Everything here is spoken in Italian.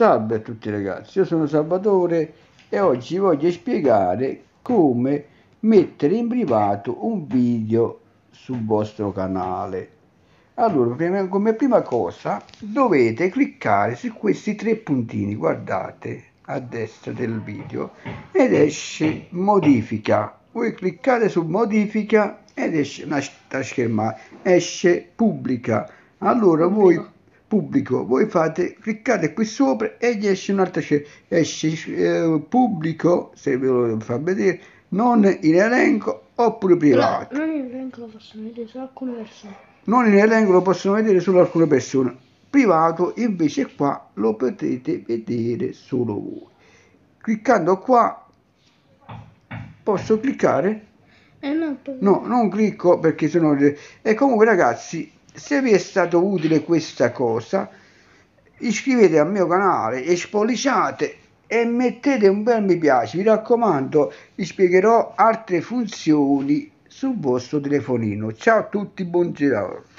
Salve a tutti ragazzi, io sono Salvatore e oggi voglio spiegare come mettere in privato un video sul vostro canale. Allora, come prima cosa dovete cliccare su questi tre puntini, guardate a destra del video, ed esce modifica. Voi cliccate su modifica ed esce una schermata, esce pubblica. Allora voi pubblico voi fate cliccate qui sopra e gli esce un'altra scelta esce eh, pubblico se ve lo fa vedere non in elenco oppure privato non in elenco lo possono vedere solo alcune persone non in elenco lo possono vedere solo alcune persone privato invece qua lo potete vedere solo voi cliccando qua posso cliccare eh no, no, non clicco perché sono... E comunque ragazzi, se vi è stato utile questa cosa iscrivetevi al mio canale e spolliciate e mettete un bel mi piace vi raccomando vi spiegherò altre funzioni sul vostro telefonino ciao a tutti buon girato